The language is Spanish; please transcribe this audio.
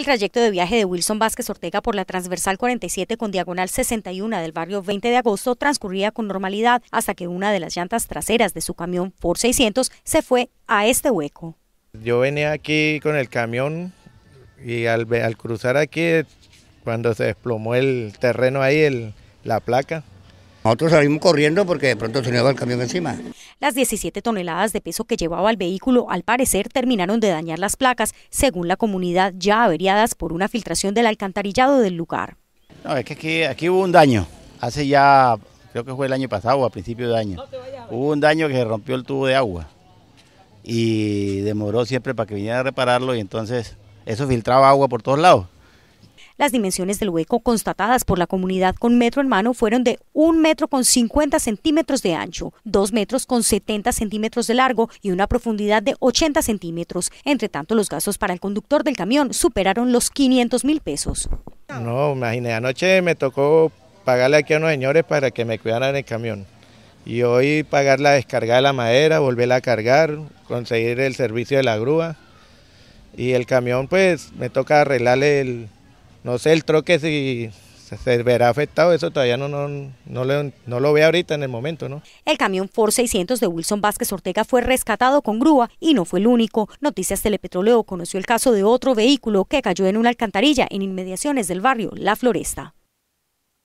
El trayecto de viaje de Wilson Vázquez Ortega por la transversal 47 con diagonal 61 del barrio 20 de agosto transcurría con normalidad hasta que una de las llantas traseras de su camión por 600 se fue a este hueco. Yo venía aquí con el camión y al, cruzar aquí, cuando se desplomó el terreno ahí, el, la placa, nosotros salimos corriendo porque de pronto se nos el camión encima. Las 17 toneladas de peso que llevaba el vehículo al parecer terminaron de dañar las placas, según la comunidad, ya averiadas por una filtración del alcantarillado del lugar. No, es que aquí, hubo un daño, hace ya, creo que fue el año pasado o a principio de año. hubo un daño que se rompió el tubo de agua y demoró siempre para que viniera a repararlo y entonces eso filtraba agua por todos lados. Las dimensiones del hueco constatadas por la comunidad con metro en mano fueron de 1 metro con 50 centímetros de ancho, 2 metros con 70 centímetros de largo y una profundidad de 80 centímetros. Entre tanto, los gastos para el conductor del camión superaron los 500 mil pesos. No, imaginé, anoche me tocó pagarle aquí a unos señores para que me cuidaran el camión. Y hoy pagar la descarga de la madera, volverla a cargar, conseguir el servicio de la grúa. Y el camión pues me toca arreglarle el, no sé el troque si se verá afectado, eso todavía no, no, no, lo ve ahorita en el momento. ¿no? El camión Ford 600 de Wilson Vázquez Ortega fue rescatado con grúa y no fue el único. Noticias Telepetróleo conoció el caso de otro vehículo que cayó en una alcantarilla en inmediaciones del barrio La Floresta.